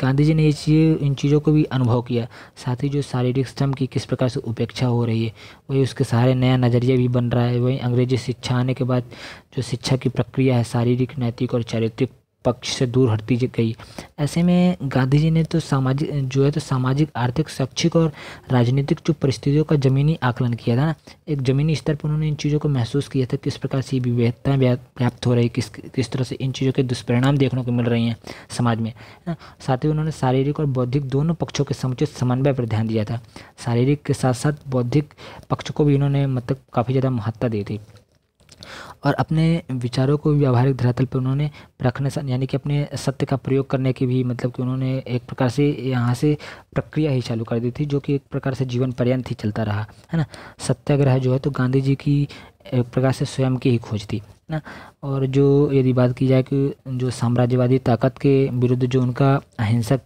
गांधी जी ने ये चीज़ इन चीज़ों को भी अनुभव किया साथ ही जो शारीरिक श्रम की किस प्रकार से उपेक्षा हो रही है वही उसके सारे नया नज़रिया भी बन रहा है वही अंग्रेजी शिक्षा आने के बाद जो शिक्षा की प्रक्रिया है शारीरिक नैतिक और चारित्रिक पक्ष से दूर हटती गई ऐसे में गांधी जी ने तो सामाजिक जो है तो सामाजिक आर्थिक शैक्षिक और राजनीतिक जो परिस्थितियों का ज़मीनी आकलन किया था ना एक ज़मीनी स्तर पर उन्होंने इन चीज़ों को महसूस किया था किस प्रकार से विविधता व्याप्त हो रही किस किस तरह से इन चीज़ों के दुष्परिणाम देखने को मिल रही हैं समाज में ना हाँ, साथ ही उन्होंने शारीरिक और बौद्धिक दोनों पक्षों के समुचित समन्वय पर ध्यान दिया था शारीरिक के साथ साथ बौद्धिक पक्ष को भी इन्होंने मतलब काफ़ी ज़्यादा महत्ता दी थी और अपने विचारों को व्यावहारिक धरातल पर उन्होंने रखने यानी कि अपने सत्य का प्रयोग करने की भी मतलब कि उन्होंने एक प्रकार से यहाँ से प्रक्रिया ही चालू कर दी थी जो कि एक प्रकार से जीवन पर्यंत ही चलता रहा है ना सत्याग्रह जो है तो गांधी जी की एक प्रकार से स्वयं की ही खोज थी ना और जो यदि बात की जाए कि जो साम्राज्यवादी ताकत के विरुद्ध जो उनका अहिंसक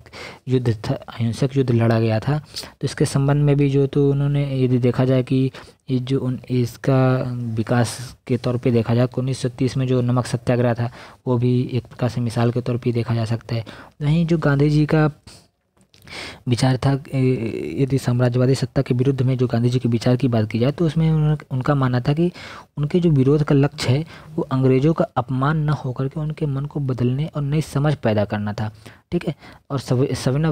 युद्ध था अहिंसक युद्ध लड़ा गया था तो इसके संबंध में भी जो तो उन्होंने यदि देखा जाए कि ये जो उन इसका विकास के तौर पे देखा जाए उन्नीस में जो नमक सत्याग्रह था वो भी एक प्रकार से मिसाल के तौर पर देखा जा सकता है वहीं जो गांधी जी का विचार था यदि साम्राज्यवादी सत्ता के विरुद्ध में जो गांधी जी के विचार की बात की जाए तो उसमें उनका मानना था कि उनके जो विरोध का लक्ष्य है वो अंग्रेज़ों का अपमान न होकर के उनके मन को बदलने और नई समझ पैदा करना था ठीक है और सविना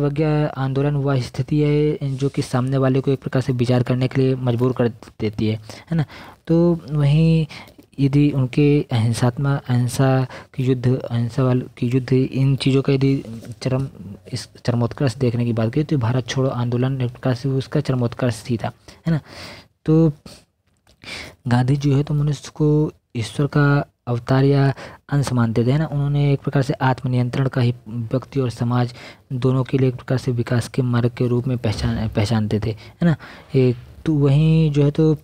आंदोलन वह स्थिति है जो कि सामने वाले को एक प्रकार से विचार करने के लिए मजबूर कर देती है है ना तो वहीं यदि उनके अहिंसात्मक अहिंसा की युद्ध अहिंसा वाल की युद्ध इन चीज़ों का यदि चरम इस चरमोत्कर्ष देखने की बात करें तो भारत छोड़ो आंदोलन एक प्रकार से उसका चरमोत्कर्ष ही था है ना तो गांधी जो है तो मनुष्य को ईश्वर का अवतार या अंश मानते थे है ना उन्होंने एक प्रकार से आत्मनियंत्रण का ही व्यक्ति और समाज दोनों के लिए एक प्रकार से विकास के मार्ग के रूप में पहचान पहचानते थे है ना एक तो वहीं जो है तो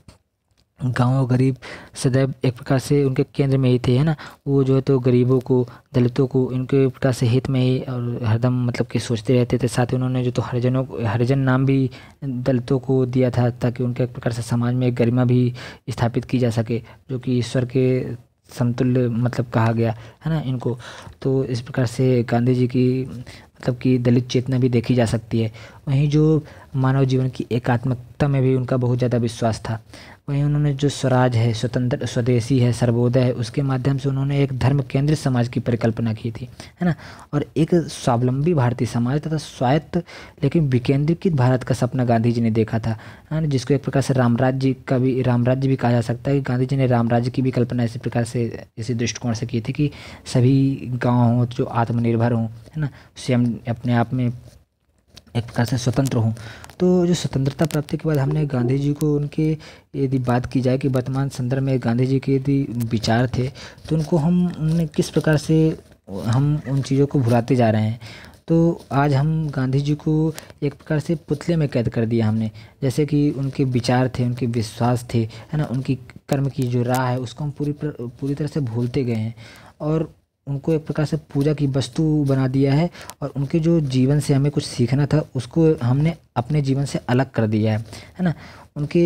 गाँव गरीब सदैव एक प्रकार से उनके केंद्र में ही थे है ना वो जो है तो गरीबों को दलितों को इनके प्रकार से हित में ही और हरदम मतलब कि सोचते रहते थे साथ ही उन्होंने जो तो हरिजनों हरिजन नाम भी दलितों को दिया था ताकि उनके एक प्रकार से समाज में गरिमा भी स्थापित की जा सके जो कि ईश्वर के समतुल्य मतलब कहा गया है ना इनको तो इस प्रकार से गांधी जी की मतलब कि दलित चेतना भी देखी जा सकती है वहीं जो मानव जीवन की एकात्मकता में भी उनका बहुत ज़्यादा विश्वास था वहीं उन्होंने जो स्वराज है स्वतंत्र स्वदेशी है सर्वोदय है उसके माध्यम से उन्होंने एक धर्म केंद्रित समाज की परिकल्पना की थी है ना और एक स्वावलंबी भारतीय समाज तथा स्वायत्त लेकिन विकेंद्रीकृत भारत का सपना गांधी जी ने देखा था है ना जिसको एक प्रकार से रामराज्य का भी रामराज्य भी कहा जा सकता है कि गांधी जी ने रामराज्य की भी कल्पना इसी प्रकार से इसी दृष्टिकोण से की थी कि सभी गाँव हों जो आत्मनिर्भर हों है ना स्वयं अपने आप में एक प्रकार से स्वतंत्र हूँ तो जो स्वतंत्रता प्राप्ति के बाद हमने गांधी जी को उनके यदि बात की जाए कि वर्तमान संदर्भ में गांधी जी के यदि विचार थे तो उनको हम उन्हें किस प्रकार से हम उन चीज़ों को भुलाते जा रहे हैं तो आज हम गांधी जी को एक प्रकार से पुतले में कैद कर दिया हमने जैसे कि उनके विचार थे उनके विश्वास थे है ना उनकी कर्म की जो राह है उसको हम पूरी पूरी तरह से भूलते गए हैं और उनको एक प्रकार से पूजा की वस्तु बना दिया है और उनके जो जीवन से हमें कुछ सीखना था उसको हमने अपने जीवन से अलग कर दिया है है ना उनके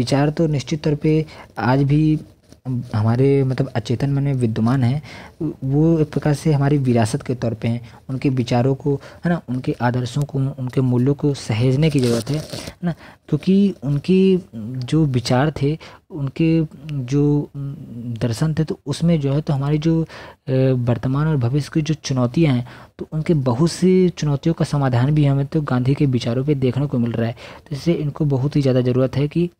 विचार तो निश्चित तौर पे आज भी हमारे मतलब अचेतन मन में विद्यमान है वो एक प्रकार से हमारी विरासत के तौर पे हैं उनके विचारों को है ना उनके आदर्शों को उनके मूल्यों को सहेजने की ज़रूरत है है ना क्योंकि उनके जो विचार थे उनके जो दर्शन थे तो उसमें जो है तो हमारी जो वर्तमान और भविष्य की जो चुनौतियाँ हैं तो उनके बहुत सी चुनौतियों का समाधान भी हमें तो गांधी के विचारों पर देखने को मिल रहा है तो इससे इनको बहुत ही ज़्यादा ज़रूरत है कि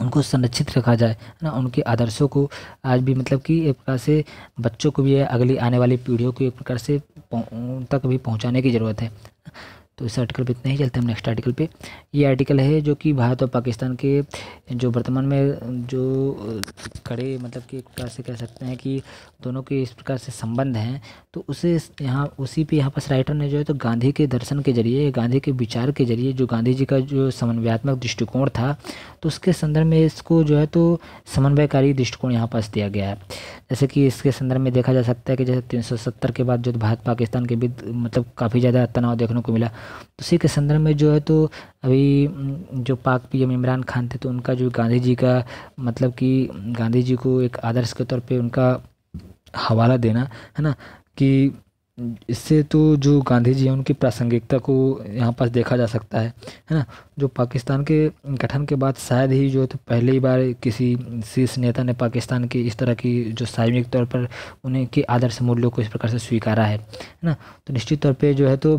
उनको संरक्षित रखा जाए है ना उनके आदर्शों को आज भी मतलब कि एक प्रकार से बच्चों को भी अगली आने वाली पीढ़ियों को एक प्रकार से तक भी पहुंचाने की ज़रूरत है तो इस आर्टिकल पे इतना ही चलते हम नेक्स्ट आर्टिकल पे ये आर्टिकल है जो कि भारत और पाकिस्तान के जो वर्तमान में जो कड़े मतलब कि एक प्रकार से कह सकते हैं कि दोनों के इस प्रकार से संबंध हैं तो उसे यहाँ उसी पे यहाँ पास राइटर ने जो है तो गांधी के दर्शन के जरिए गांधी के विचार के जरिए जो गांधी जी का जो समन्वयात्मक दृष्टिकोण था तो उसके संदर्भ में इसको जो है तो समन्वयकारी दृष्टिकोण यहाँ पास दिया गया है जैसे कि इसके संदर्भ में देखा जा सकता है कि जैसे तीन के बाद जो भारत पाकिस्तान के बीच मतलब काफ़ी ज़्यादा तनाव देखने को मिला तो उसी के संदर्भ में जो है तो अभी जो पाक पी एम इमरान खान थे तो उनका जो गांधी जी का मतलब कि गांधी जी को एक आदर्श के तौर पे उनका हवाला देना है ना कि इससे तो जो गांधी जी हैं उनकी प्रासंगिकता को यहाँ पास देखा जा सकता है है ना जो पाकिस्तान के गठन के बाद शायद ही जो है तो पहली बार किसी शीर्ष नेता ने पाकिस्तान की इस तरह की जो सामयिक तौर पर उन्हें के आदर्श मूल्यों को इस प्रकार से स्वीकारा है है ना तो निश्चित तौर पे जो है तो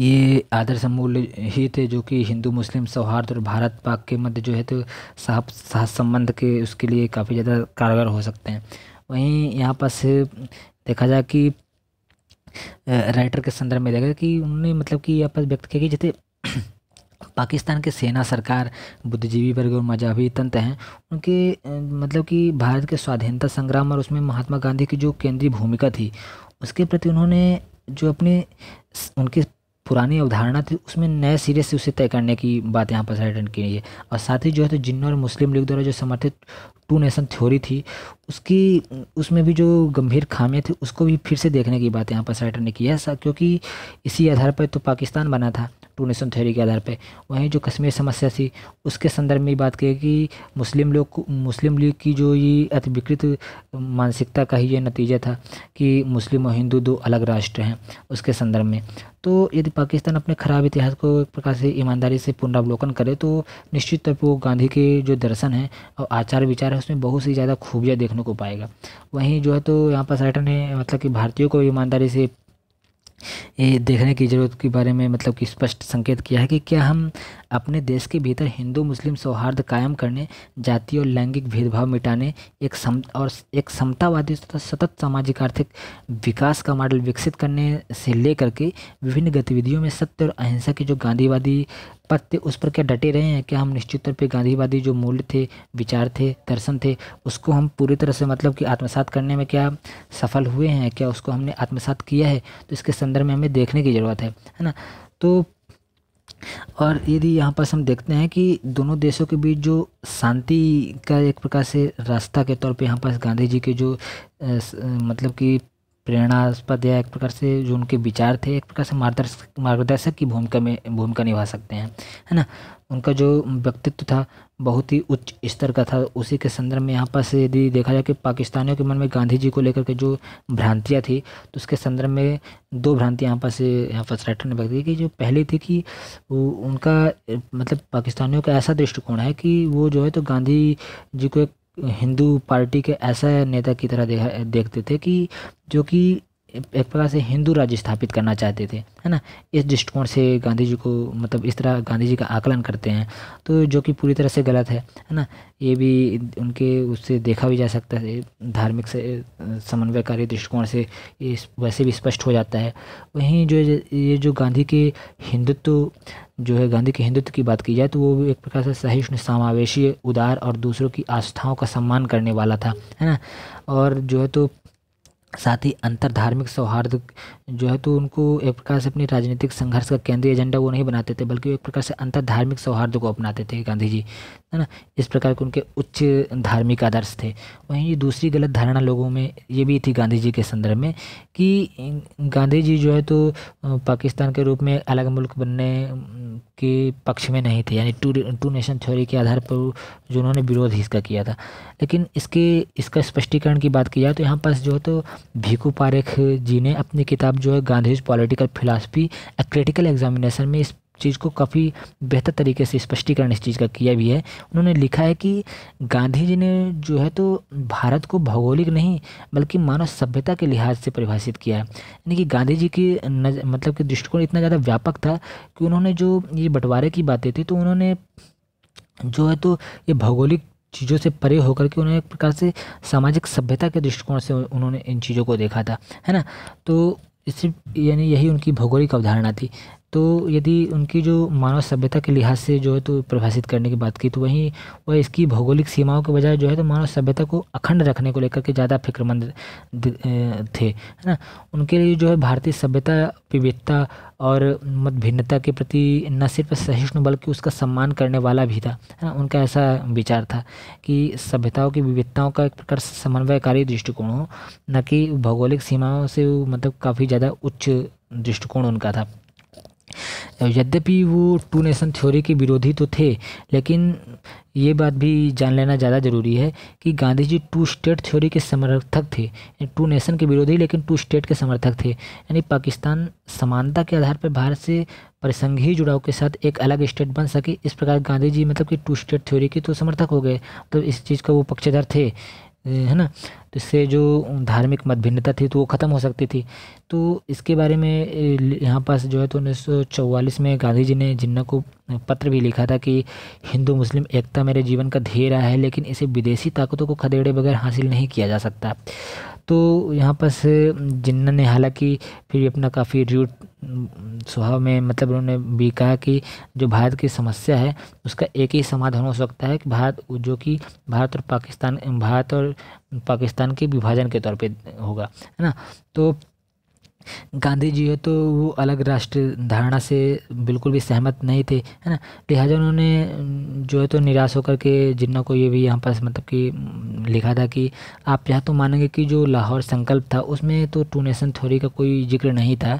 ये आदर्श मूल्य ही थे जो कि हिंदू मुस्लिम सौहार्द और भारत पाक के मध्य जो है तो साहब साह संबंध के उसके लिए काफ़ी ज़्यादा कारगर हो सकते हैं वहीं यहाँ पास देखा जाए कि राइटर के संदर्भ में देखा कि उन्होंने मतलब कि यहाँ पर व्यक्त किया कि जैसे <clears throat> पाकिस्तान के सेना सरकार बुद्धिजीवी वर्ग और मजहबी तंत्र हैं उनके मतलब कि भारत के स्वाधीनता संग्राम और उसमें महात्मा गांधी की जो केंद्रीय भूमिका थी उसके प्रति उन्होंने जो अपने उनके पुरानी अवधारणा थी उसमें नए सिरे से उसे तय करने की बात यहाँ पर रिटर्न की गई है और साथ ही जो है तो जिन्ना और मुस्लिम लीग द्वारा जो समर्थित टू नेशन थ्योरी थी उसकी उसमें भी जो गंभीर खामियाँ थी उसको भी फिर से देखने की बात यहाँ पर रिटर्न ने किया है क्योंकि इसी आधार पर तो पाकिस्तान बना था टू नेशन थ्योरी के आधार पर वहीं जो कश्मीर समस्या थी उसके संदर्भ में बात करें कि मुस्लिम लोग मुस्लिम लीग की जो ये अतिविकृत मानसिकता का ही ये नतीजा था कि मुस्लिम और हिंदू दो अलग राष्ट्र हैं उसके संदर्भ में तो यदि पाकिस्तान अपने ख़राब इतिहास को एक प्रकार से ईमानदारी से पुनरावलोकन करे तो निश्चित तौर पर वो गांधी के जो दर्शन है और आचार विचार है उसमें बहुत सी ज़्यादा खूबियाँ देखने को पाएगा वहीं जो है तो यहाँ पर पर्यटन ने मतलब कि भारतीयों को ईमानदारी से ये देखने की ज़रूरत के बारे में मतलब कि स्पष्ट संकेत किया है कि क्या हम अपने देश के भीतर हिंदू मुस्लिम सौहार्द कायम करने जाति और लैंगिक भेदभाव मिटाने एक सम और एक समतावादी तथा सतत सामाजिक आर्थिक विकास का मॉडल विकसित करने से लेकर के विभिन्न गतिविधियों में सत्य और अहिंसा की जो गांधीवादी पत्ते उस पर क्या डटे रहे हैं क्या हम निश्चित तौर पर गांधीवादी जो मूल्य थे विचार थे दर्शन थे उसको हम पूरी तरह से मतलब कि आत्मसात करने में क्या सफल हुए हैं क्या उसको हमने आत्मसात किया है तो इसके संदर्भ में हमें देखने की ज़रूरत है है ना तो और यदि यहाँ पर हम देखते हैं कि दोनों देशों के बीच जो शांति का एक प्रकार से रास्ता के तौर पे यहाँ पर गांधी जी के जो आ, मतलब कि प्रेरणास्पद या एक प्रकार से जो उनके विचार थे एक प्रकार से मार्गदर्शक मार्गदर्शक की भूमिका में भूमिका निभा सकते हैं है ना उनका जो व्यक्तित्व था बहुत ही उच्च स्तर का था उसी के संदर्भ में यहाँ पर से यदि देखा जाए कि पाकिस्तानियों के मन में गांधी जी को लेकर के जो भ्रांतियाँ थी तो उसके संदर्भ में दो भ्रांतियाँ यहाँ पर से यहाँ पर राइटर ने व्यक्त की कि जो पहली थी कि उनका मतलब पाकिस्तानियों का ऐसा दृष्टिकोण है कि वो जो है तो गांधी जी को एक हिंदू पार्टी के ऐसा नेता की तरह देखा देखते थे कि जो कि एक प्रकार से हिंदू राज्य स्थापित करना चाहते थे है ना इस दृष्टिकोण से गांधी जी को मतलब इस तरह गांधी जी का आकलन करते हैं तो जो कि पूरी तरह से गलत है है ना ये भी उनके उससे देखा भी जा सकता है धार्मिक से समन्वयकारी दृष्टिकोण से इस वैसे भी स्पष्ट हो जाता है वहीं जो ये जो गांधी के हिंदुत्व जो है गांधी के हिंदुत्व की बात की जाए तो वो भी एक प्रकार से सहिष्णु समावेशी उदार और दूसरों की आस्थाओं का सम्मान करने वाला था है ना और जो है तो साथ ही अंतरधार्मिक सौहार्द जो है तो उनको एक प्रकार से अपनी राजनीतिक संघर्ष का केंद्रीय एजेंडा वो नहीं बनाते थे बल्कि एक प्रकार से अंतर धार्मिक सौहार्द को अपनाते थे गांधी जी है ना इस प्रकार के उनके उच्च धार्मिक आदर्श थे वहीं ये दूसरी गलत धारणा लोगों में ये भी थी गांधी जी के संदर्भ में कि गांधी जी जो है तो पाकिस्तान के रूप में अलग मुल्क बनने के पक्ष में नहीं थे यानी टू टू नेशन थ्योरी के आधार पर जो उन्होंने विरोध इसका किया था लेकिन इसके इसका स्पष्टीकरण की बात की जाए तो यहाँ पर जो है तो भीखू पारेख जी ने अपनी किताब जो है Gandhi political philosophy critical examination में इस चीज़ को काफ़ी बेहतर तरीके से स्पष्टीकरण इस चीज़ का किया भी है उन्होंने लिखा है कि गांधी जी ने जो है तो भारत को भौगोलिक नहीं बल्कि मानव सभ्यता के लिहाज से परिभाषित किया है यानी कि गांधी जी की नज मतलब कि दृष्टिकोण इतना ज़्यादा व्यापक था कि उन्होंने जो ये बंटवारे की बातें थी तो उन्होंने जो है तो ये भौगोलिक चीज़ों से परे होकर के उन्होंने एक प्रकार से सामाजिक सभ्यता के दृष्टिकोण से उन्होंने इन चीज़ों को देखा था है ना तो सिर्फ यानी यही उनकी भौगोलिक अवधारणा थी तो यदि उनकी जो मानव सभ्यता के लिहाज से जो है तो परिभाषित करने की बात की तो वहीं वह इसकी भौगोलिक सीमाओं के बजाय जो है तो मानव सभ्यता को अखंड रखने को लेकर के ज़्यादा फिक्रमंद थे है ना उनके लिए जो है भारतीय सभ्यता विविधता और मत भिन्नता के प्रति न सिर्फ सहिष्णु बल्कि उसका सम्मान करने वाला भी था है ना उनका ऐसा विचार था कि सभ्यताओं की विविधताओं का एक प्रकार समन्वयकारी दृष्टिकोण हो न कि भौगोलिक सीमाओं से मतलब काफ़ी ज़्यादा उच्च दृष्टिकोण उनका था यद्यपि वो टू नेशन थ्योरी के विरोधी तो थे लेकिन ये बात भी जान लेना ज़्यादा ज़रूरी है कि Gandhi ji two state theory के समर्थक थे टू नेशन के विरोधी लेकिन टू स्टेट के समर्थक थे यानी पाकिस्तान समानता के आधार पर भारत से परिसंघीय जुड़ाव के साथ एक अलग स्टेट बन सके इस प्रकार गांधी जी मतलब कि टू स्टेट थ्योरी के तो समर्थक हो गए तो इस चीज़ का वो पक्षधर थे है ना तो इससे जो धार्मिक मतभिन्नता थी तो वो ख़त्म हो सकती थी तो इसके बारे में यहाँ पास जो है तो उन्नीस में गांधी जी ने जिन्ना को पत्र भी लिखा था कि हिंदू मुस्लिम एकता मेरे जीवन का ध्येय रहा है लेकिन इसे विदेशी ताकतों को खदेड़े बगैर हासिल नहीं किया जा सकता तो यहाँ पास जिन्ना ने हालांकि फिर अपना काफ़ी रूट स्वभाव में मतलब उन्होंने भी कहा कि जो भारत की समस्या है उसका एक ही समाधान हो सकता है कि भारत जो कि भारत और पाकिस्तान भारत और पाकिस्तान के विभाजन के तौर पे होगा है ना तो गांधी जी है तो वो अलग राष्ट्र धारणा से बिल्कुल भी सहमत नहीं थे है ना लिहाजा उन्होंने जो है तो निराश होकर के जिन्ना को ये भी यहाँ पर मतलब कि लिखा था कि आप यह तो मानेंगे कि जो लाहौर संकल्प था उसमें तो टू नेशन थ्योरी का कोई जिक्र नहीं था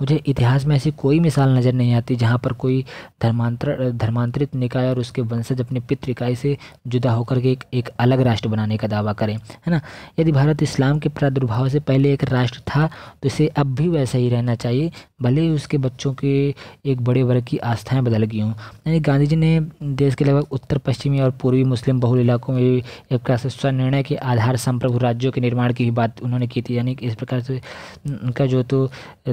मुझे इतिहास में ऐसी कोई मिसाल नज़र नहीं आती जहाँ पर कोई धर्मांतर धर्मांतरित निकाय और उसके वंशज अपने इकाई से जुदा होकर के एक, एक अलग राष्ट्र बनाने का दावा करें है ना यदि भारत इस्लाम के प्रादुर्भाव से पहले एक राष्ट्र था तो इसे अब भी वैसा ही रहना चाहिए भले ही उसके बच्चों के एक बड़े वर्ग की आस्थाएं बदल गई हों यानी गांधी जी ने देश के लगभग उत्तर पश्चिमी और पूर्वी मुस्लिम बहुल इलाकों में एक प्रकार से निर्णय के आधार संप्रभु राज्यों के निर्माण की भी बात उन्होंने की थी यानी कि इस प्रकार से उनका जो तो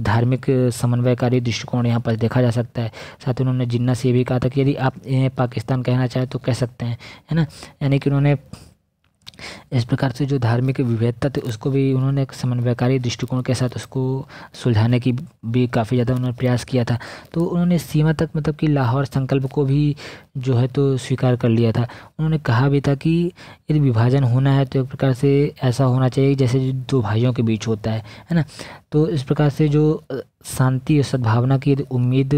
धार्मिक समन्वयकारी दृष्टिकोण यहाँ पर देखा जा सकता है साथ ही उन्होंने जिन्ना से ये भी कहा था कि यदि आप पाकिस्तान कहना चाहें तो कह सकते हैं है ना यानी कि उन्होंने इस प्रकार से जो धार्मिक विभेदता थी तो उसको भी उन्होंने एक समन्वयकारी दृष्टिकोण के साथ उसको सुलझाने की भी काफ़ी ज़्यादा उन्होंने प्रयास किया था तो उन्होंने सीमा तक मतलब कि लाहौर संकल्प को भी जो है तो स्वीकार कर लिया था उन्होंने कहा भी था कि यदि विभाजन होना है तो एक प्रकार से ऐसा होना चाहिए जैसे दो भाइयों के बीच होता है है ना तो इस प्रकार से जो शांति और सद्भावना की यदि उम्मीद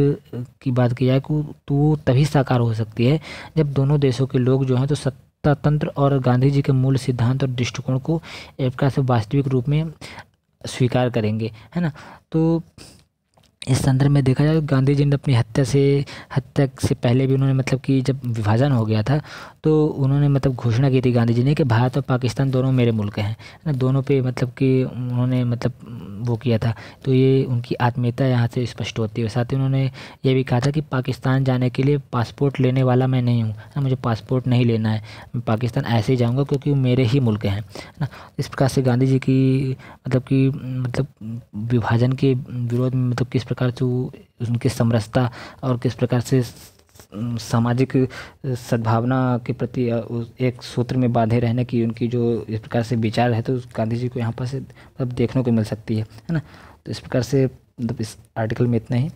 की बात की जाए तो तभी साकार हो सकती है जब दोनों देशों के लोग जो हैं तो सत्य तंत्र और गांधी जी के मूल सिद्धांत और दृष्टिकोण को एक प्रकार से वास्तविक रूप में स्वीकार करेंगे है ना तो इस संदर्भ में देखा जाए गांधी जी ने अपनी हत्या से हत्या से पहले भी उन्होंने मतलब कि जब विभाजन हो गया था तो उन्होंने मतलब घोषणा की थी गांधी जी ने कि भारत और पाकिस्तान दोनों मेरे मुल्क हैं ना दोनों पे मतलब कि उन्होंने मतलब वो किया था तो ये उनकी आत्मीयता यहाँ से स्पष्ट होती है साथ ही उन्होंने ये भी कहा था कि पाकिस्तान जाने के लिए पासपोर्ट लेने वाला मैं नहीं हूँ ना मुझे पासपोर्ट नहीं लेना है मैं पाकिस्तान ऐसे ही जाऊँगा क्योंकि वो मेरे ही मुल्क हैं ना इस प्रकार से गांधी जी की मतलब कि मतलब विभाजन के विरोध में मतलब किस प्रकार से वो उनकी समरसता और किस प्रकार से सामाजिक सद्भावना के प्रति एक सूत्र में बांधे रहने की उनकी जो इस प्रकार से विचार है तो गांधी जी को यहाँ पर से मतलब देखने को मिल सकती है है ना तो इस प्रकार से मतलब इस आर्टिकल में इतना ही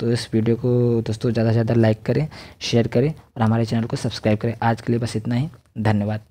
तो इस वीडियो को दोस्तों ज़्यादा से ज़्यादा लाइक करें शेयर करें और हमारे चैनल को सब्सक्राइब करें आज के लिए बस इतना ही धन्यवाद